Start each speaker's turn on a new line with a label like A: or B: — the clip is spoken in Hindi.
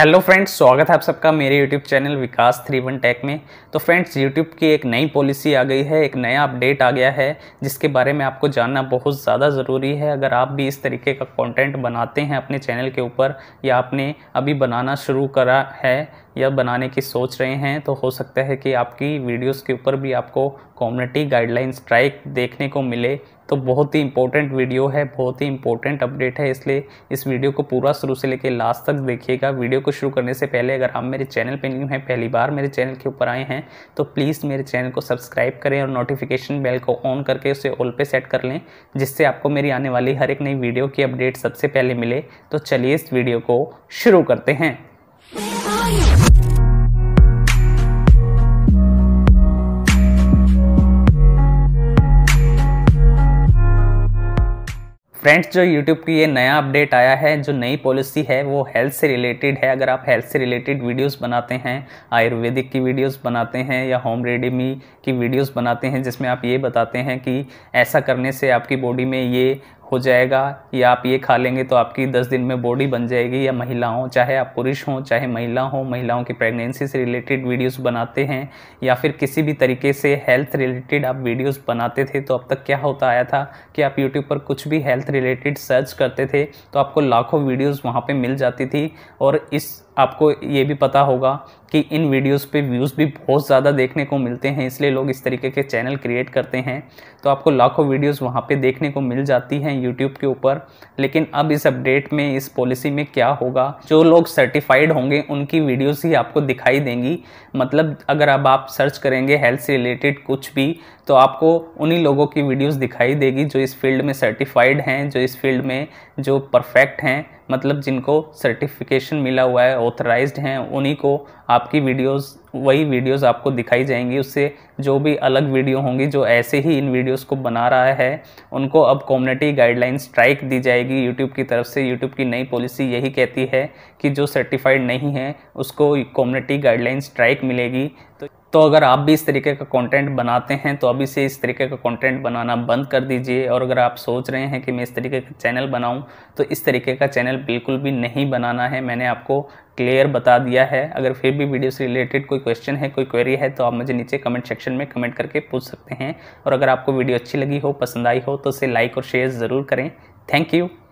A: हेलो फ्रेंड्स स्वागत है आप सबका मेरे YouTube channel Vikas three one tech में तो फ्रेंड्स यूट्यूब की एक नई पॉलिसी आ गई है एक नया अपडेट आ गया है जिसके बारे में आपको जानना बहुत ज़्यादा ज़रूरी है अगर आप भी इस तरीके का कंटेंट बनाते हैं अपने चैनल के ऊपर या आपने अभी बनाना शुरू करा है या बनाने की सोच रहे हैं तो हो सकता है कि आपकी वीडियोस के ऊपर भी आपको कम्युनिटी गाइडलाइन स्ट्राइक देखने को मिले तो बहुत ही इंपॉर्टेंट वीडियो है बहुत ही इंपॉर्टेंट अपडेट है इसलिए इस वीडियो को पूरा शुरू से लेकर लास्ट तक देखिएगा वीडियो को शुरू करने से पहले अगर आप मेरे चैनल पर न्यू हैं पहली बार मेरे चैनल के ऊपर आए हैं तो प्लीज़ मेरे चैनल को सब्सक्राइब करें और नोटिफिकेशन बेल को ऑन करके उसे ऑल पे सेट कर लें जिससे आपको मेरी आने वाली हर एक नई वीडियो की अपडेट सबसे पहले मिले तो चलिए इस वीडियो को शुरू करते हैं फ्रेंड्स जो यूट्यूब की ये नया अपडेट आया है जो नई पॉलिसी है वो हेल्थ से रिलेटेड है अगर आप हेल्थ से रिलेटेड वीडियोस बनाते हैं आयुर्वेदिक की वीडियोस बनाते हैं या होम रेडीमी की वीडियोस बनाते हैं जिसमें आप ये बताते हैं कि ऐसा करने से आपकी बॉडी में ये हो जाएगा या आप ये खा लेंगे तो आपकी दस दिन में बॉडी बन जाएगी या महिलाओं चाहे आप पुरुष हों चाहे महिला हों महिलाओं की प्रेगनेंसी से रिलेटेड वीडियोस बनाते हैं या फिर किसी भी तरीके से हेल्थ रिलेटेड आप वीडियोस बनाते थे तो अब तक क्या होता आया था कि आप यूट्यूब पर कुछ भी हेल्थ रिलेटेड सर्च करते थे तो आपको लाखों वीडियोज़ वहाँ पर मिल जाती थी और इस आपको ये भी पता होगा कि इन वीडियोस पे व्यूज़ भी बहुत ज़्यादा देखने को मिलते हैं इसलिए लोग इस तरीके के चैनल क्रिएट करते हैं तो आपको लाखों वीडियोस वहाँ पे देखने को मिल जाती हैं यूट्यूब के ऊपर लेकिन अब इस अपडेट में इस पॉलिसी में क्या होगा जो लोग सर्टिफाइड होंगे उनकी वीडियोस ही आपको दिखाई देंगी मतलब अगर अब आप सर्च करेंगे हेल्थ से रिलेटेड कुछ भी तो आपको उन्हीं लोगों की वीडियोस दिखाई देगी जो इस फील्ड में सर्टिफाइड हैं जो इस फील्ड में जो परफेक्ट हैं मतलब जिनको सर्टिफिकेशन मिला हुआ है ऑथराइज्ड हैं उन्हीं को आपकी वीडियोस वही वीडियोस आपको दिखाई जाएंगी उससे जो भी अलग वीडियो होंगी जो ऐसे ही इन वीडियोस को बना रहा है उनको अब कम्युनिटी गाइडलाइन स्ट्राइक दी जाएगी यूट्यूब की तरफ से यूट्यूब की नई पॉलिसी यही कहती है कि जो सर्टिफाइड नहीं है उसको कम्युनिटी गाइडलाइन स्ट्राइक मिलेगी तो तो अगर आप भी इस तरीके का कंटेंट बनाते हैं तो अभी से इस तरीके का कंटेंट बनाना बंद कर दीजिए और अगर आप सोच रहे हैं कि मैं इस तरीके का चैनल बनाऊं तो इस तरीके का चैनल बिल्कुल भी नहीं बनाना है मैंने आपको क्लियर बता दिया है अगर फिर भी वीडियो से रिलेटेड कोई क्वेश्चन है कोई क्वेरी है तो आप मुझे नीचे कमेंट सेक्शन में कमेंट करके पूछ सकते हैं और अगर आपको वीडियो अच्छी लगी हो पसंद आई हो तो उसे लाइक और शेयर ज़रूर करें थैंक यू